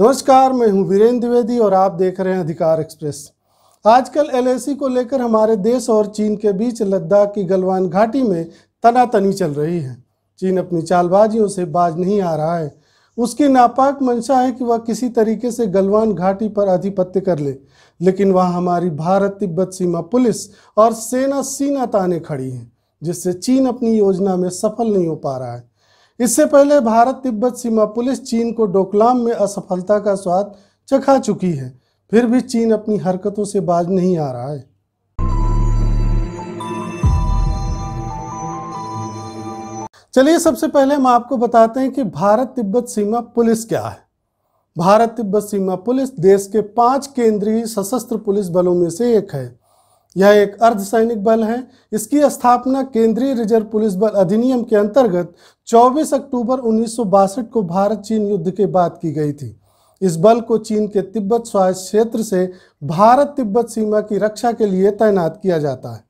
नमस्कार मैं हूं वीरेंद्र द्विवेदी और आप देख रहे हैं अधिकार एक्सप्रेस आजकल एलएसी को लेकर हमारे देश और चीन के बीच लद्दाख की गलवान घाटी में तनातनी चल रही है चीन अपनी चालबाजियों से बाज नहीं आ रहा है उसकी नापाक मंशा है कि वह किसी तरीके से गलवान घाटी पर आधिपत्य कर ले। लेकिन वहाँ हमारी भारत तिब्बत सीमा पुलिस और सेना सीना ताने खड़ी है जिससे चीन अपनी योजना में सफल नहीं हो पा रहा है इससे पहले भारत तिब्बत सीमा पुलिस चीन को डोकलाम में असफलता का स्वाद चखा चुकी है फिर भी चीन अपनी हरकतों से बाज नहीं आ रहा है चलिए सबसे पहले हम आपको बताते हैं कि भारत तिब्बत सीमा पुलिस क्या है भारत तिब्बत सीमा पुलिस देश के पांच केंद्रीय सशस्त्र पुलिस बलों में से एक है यह एक अर्धसैनिक बल है इसकी स्थापना केंद्रीय रिजर्व पुलिस बल अधिनियम के अंतर्गत 24 अक्टूबर उन्नीस को भारत चीन युद्ध के बाद की गई थी इस बल को चीन के तिब्बत स्वायत्त क्षेत्र से भारत तिब्बत सीमा की रक्षा के लिए तैनात किया जाता है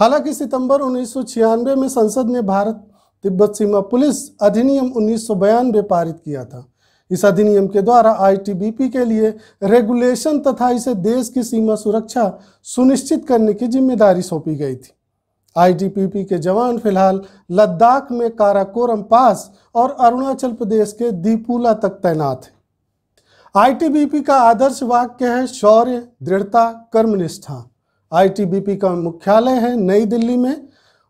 हालांकि सितंबर उन्नीस में संसद ने भारत तिब्बत सीमा पुलिस अधिनियम उन्नीस पारित किया था इस अधिनियम के द्वारा आईटीबीपी के लिए रेगुलेशन तथा इसे देश की सीमा सुरक्षा सुनिश्चित करने की जिम्मेदारी सौंपी गई थी आईटीपीपी के जवान फिलहाल लद्दाख में काराकोरम पास और अरुणाचल प्रदेश के दीपुला तक तैनात हैं आईटीबीपी का आदर्श वाक्य है शौर्य दृढ़ता कर्मनिष्ठा आईटीबीपी का मुख्यालय है नई दिल्ली में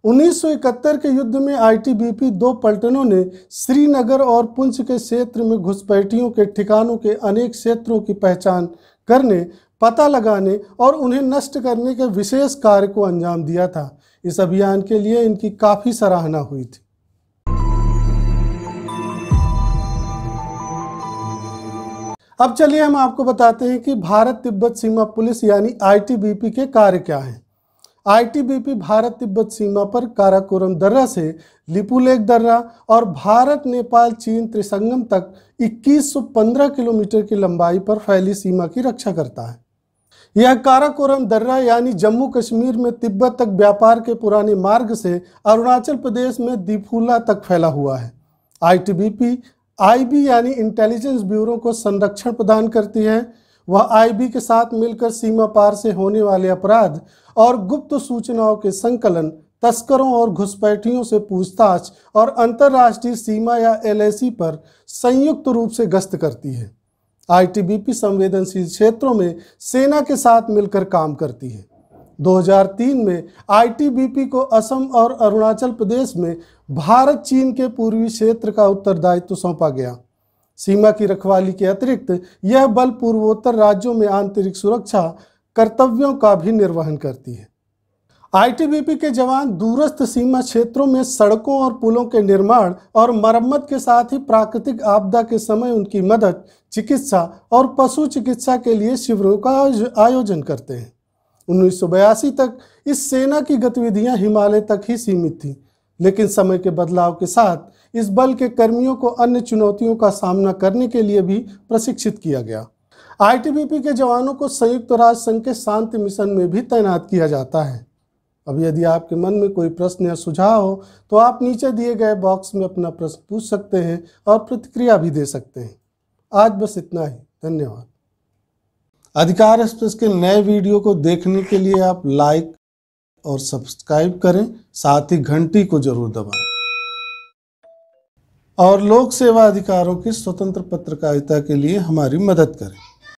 1971 के युद्ध में आईटीबीपी दो पलटनों ने श्रीनगर और पुंछ के क्षेत्र में घुसपैठियों के ठिकानों के अनेक क्षेत्रों की पहचान करने पता लगाने और उन्हें नष्ट करने के विशेष कार्य को अंजाम दिया था इस अभियान के लिए इनकी काफ़ी सराहना हुई थी अब चलिए हम आपको बताते हैं कि भारत तिब्बत सीमा पुलिस यानी आईटीबीपी के कार्य क्या हैं आईटीबीपी भारत तिब्बत सीमा पर काराकोरम दर्रा से लिपुलेक दर्रा और भारत नेपाल चीन त्रिसंगम तक 2115 किलोमीटर की लंबाई पर फैली सीमा की रक्षा करता है यह काराकोरम दर्रा यानी जम्मू कश्मीर में तिब्बत तक व्यापार के पुराने मार्ग से अरुणाचल प्रदेश में दीफूला तक फैला हुआ है आईटीबीपी आईबी यानी इंटेलिजेंस ब्यूरो को संरक्षण प्रदान करती है वह आईबी के साथ मिलकर सीमा पार से होने वाले अपराध और गुप्त सूचनाओं के संकलन तस्करों और घुसपैठियों से पूछताछ और अंतर्राष्ट्रीय सीमा या एलएसी पर संयुक्त रूप से गश्त करती है आईटीबीपी संवेदनशील क्षेत्रों में सेना के साथ मिलकर काम करती है 2003 में आईटीबीपी को असम और अरुणाचल प्रदेश में भारत चीन के पूर्वी क्षेत्र का उत्तरदायित्व सौंपा गया सीमा की रखवाली के अतिरिक्त यह बल पूर्वोत्तर राज्यों में आंतरिक सुरक्षा कर्तव्यों का भी निर्वहन करती है आईटीबीपी के जवान दूरस्थ सीमा क्षेत्रों में सड़कों और पुलों के निर्माण और मरम्मत के साथ ही प्राकृतिक आपदा के समय उनकी मदद चिकित्सा और पशु चिकित्सा के लिए शिविरों का आयोजन करते हैं उन्नीस तक इस सेना की गतिविधियां हिमालय तक ही सीमित थीं लेकिन समय के बदलाव के साथ इस बल के कर्मियों को अन्य चुनौतियों का सामना करने के लिए भी प्रशिक्षित किया गया आईटीबीपी के जवानों को संयुक्त राष्ट्र संघ के शांति मिशन में भी तैनात किया जाता है अब यदि आपके मन में कोई प्रश्न या सुझाव हो तो आप नीचे दिए गए बॉक्स में अपना प्रश्न पूछ सकते हैं और प्रतिक्रिया भी दे सकते हैं आज बस इतना ही धन्यवाद अधिकार एक्सप्रेस के नए वीडियो को देखने के लिए आप लाइक और सब्सक्राइब करें साथ ही घंटी को जरूर दबाएं और लोक सेवा अधिकारों की स्वतंत्र पत्रकारिता के लिए हमारी मदद करें